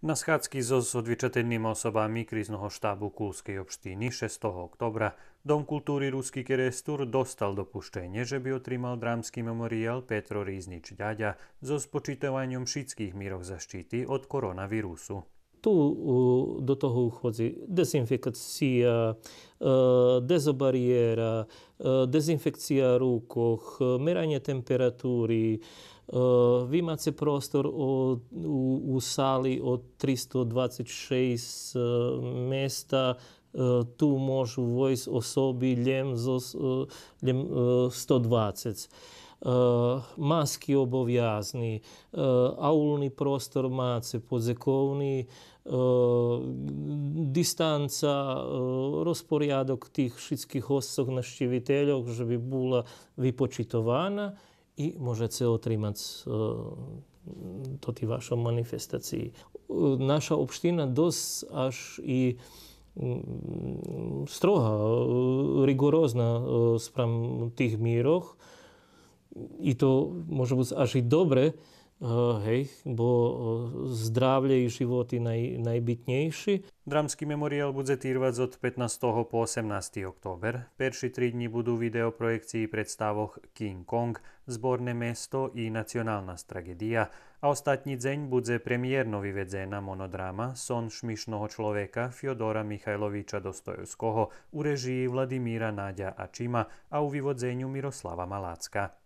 Na schádzky so zodvičetenými osobami kríznoho štábu Kulskej obštiny 6. oktobra Dom kultúry Ruský kerestúr dostal dopuštenie, že by otrímal drámsky memoriál Petro Ríznič Ďaďa so spočítovaním všetkých mírov zaštíty od koronavírusu. tu do toho uchodzí dezinfikácia, dezobariéra, dezinfekcija rúkoch, meranie temperatúry, Vy prostor od, u, u sály od 326 mesta, tu môžu vojsť osoby len, zo, len 120. Eh, maski obovjazni, eh, aulni prostor mace, podzekovni, eh, distanca, rozporjadok tih šitskih osog na štiviteljog, že bi bula vipočitovana i može se to toti vašoj manifestaciji. Naša opština dos až i mm, stroha, rigorozna sprem tih miroh, i to môže byť až i dobre, eh, Hej, bo eh, zdravie i životy naj, najbytnejší. Dramský memoriál bude týrvať od 15. po 18. október. Perši tri dni budú videoprojekcii predstavoch King Kong, Zborné mesto i Nacionálna stragedia. A ostatní deň bude premiérno vyvedzená monodráma Son šmišného človeka Fiodora Michajloviča Dostojevského u režii Vladimíra Náďa Ačima a u vyvodzeniu Miroslava Malácka.